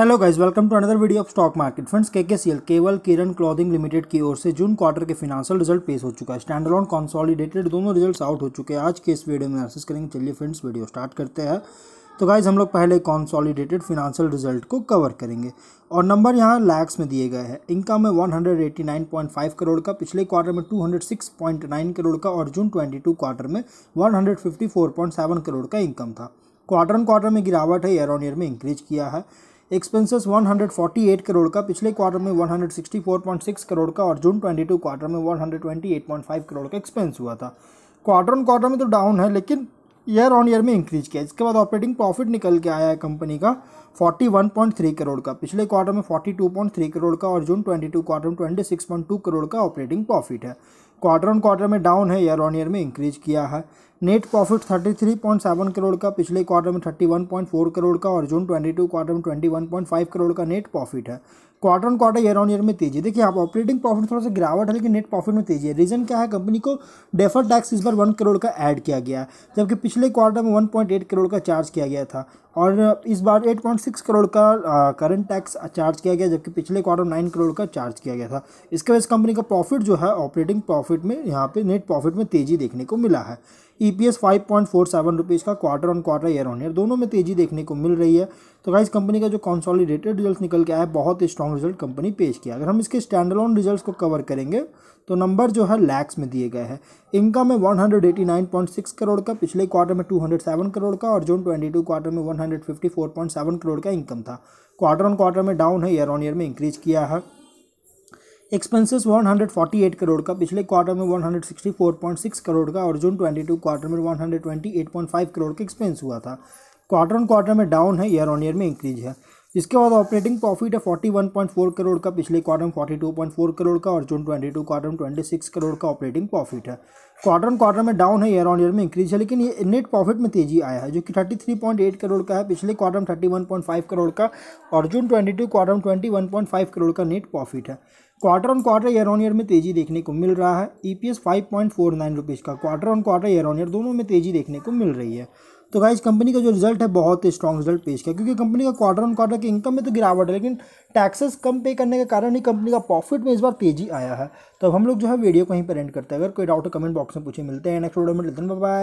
hello guys welcome to another video of stock market friends K K C L केवल किरण clothing limited की ओर से June quarter के financial result पेश हो चुका है ऑन कॉन्सॉलिडेटेड दोनों रिजल्ट्स आउट हो चुके हैं आज के इस वीडियो में एनालिसिस करेंगे चलिए फ्रेंड्स वीडियो स्टार्ट करते हैं तो गाइज हम लोग पहले कॉन्सॉलिडेटेड फिनांशियल रिजल्ट को कवर करेंगे और नंबर यहाँ लैक्स में दिए गए हैं इनकम है फाइव करोड़ का पिछले क्वार्टर में नाइन करोड़ का और जून टू क्वार्टर में सेवन करोड़ का इनकम था क्वार्टर ऑन क्वार्टर में गिरावट है ईयर ऑन ईयर में इंक्रीज किया है एक्सपेंसेस 148 करोड़ का पिछले क्वार्टर में 164.6 करोड़ का और जून 22 क्वार्टर में 128.5 करोड़ का एक्सपेंस हुआ था क्वार्टर ऑन क्वार्टर में तो डाउन है लेकिन ईयर ऑन ईयर में इंक्रीज किया इसके बाद ऑपरेटिंग प्रॉफिट निकल के आया है कंपनी का 41.3 करोड़ का पिछले क्वार्टर में 42.3 करोड़ का और जून 22 क्वार्टर में 26.2 करोड़ का ऑपरेटिंग प्रॉफिट है क्वार्टर ऑन क्वार्टर में डाउन है ईयर ऑन ईयर में इंक्रीज किया है नेट प्रॉफिट 33.7 करोड़ का पिछले क्वार्टर में 31.4 करोड़ का और जून 22 क्वार्टर में 21.5 करोड़ का नेट प्रॉफिट है quarter on quarter year on year में तेजी देखिए आप ऑपरेटिंग प्रॉफिट थोड़ा सा गिरावट है लेकिन नेट प्रॉफिट में तेजी है रीजन क्या है कंपनी को डेफर टैक्स इस बार वन करोड़ का ऐड किया गया है जबकि पिछले क्वार्टर में वन करोड़ का चार्ज किया गया था और इस बार 8.6 करोड़ का करंट टैक्स चार्ज किया गया जबकि पिछले क्वार्टर नाइन करोड़ का चार्ज किया गया था इसके वजह से कंपनी का प्रॉफिट जो है ऑपरेटिंग प्रॉफिट में यहाँ पे नेट प्रॉफिट में तेज़ी देखने को मिला है E P S five point four seven rupees का quarter on quarter year on year दोनों में तेज़ी देखने को मिल रही है तो गाइज कंपनी का जो कॉन्सॉलीडेटेड रिजल्ट निकल के आया बहुत ही स्ट्रॉन्ग रिजल्ट कंपनी पेश किया अगर हम इसके स्टैंड अलोन रिजल्ट को कवर करेंगे तो नंबर जो है लैक्स में दिए गए हैं इनकम है 189.6 करोड़ का पिछले क्वार्टर में 207 करोड़ का और जून 22 क्वार्टर में 154.7 करोड़ का इनकम था क्वार्टर ऑन क्वार्टर में डाउन है ईयर ऑन ईयर में इंक्रीज किया है एक्सपेंसेस 148 करोड़ का पिछले क्वार्टर में 164.6 करोड़ का और जून 22 क्वार्टर में 128.5 करोड़ का एक्सपेंस हुआ था क्वार्टर ऑन क्वार्टर में डाउन है ईयर ऑन ईयर में इंक्रीज है इसके बाद ऑपरेटिंग प्रॉफिट है forty one point four crore का पिछले क्वार्टर में फोर करोड़ का और जून टू क्वार्टर में सिक्स करोड़ का ऑपरेटिंग प्रॉफिट है क्वार्टर ऑन क्वार्टर में डाउन है ईयर ऑन ईयर में इंक्रीज है लेकिन ये नेट प्रॉफिट में तेजी आया है जो कि thirty three point eight crore का है पिछले क्वार्टर में फाइव करोड़ का और जून टू क्वार्टर में फाइव करोड़ का नेट प्रॉफिट है quarter on quarter year on year में तेजी देखने को मिल रहा है E P S five point four nine rupees का quarter on quarter year on year दोनों में तेजी देखने को मिल रही है तो गाइज कंपनी का जो रिजल्ट है बहुत ही स्ट्रॉन्ग रिजल्ट पेश किया क्योंकि कंपनी का क्वार्टर ऑन क्वार्टर की इनकम में तो गिरावट है लेकिन टैक्सेस कम पे करने के कारण ही कंपनी का प्रॉफिट में इस बार तेजी आया है तो हम लोग जो है वीडियो को यहीं पर एंड करते हैं अगर कोई डाउट कमेंट बॉक्स में पूछे मिलते हैं नेक्स्ट वीडियो में लेते हैं बाय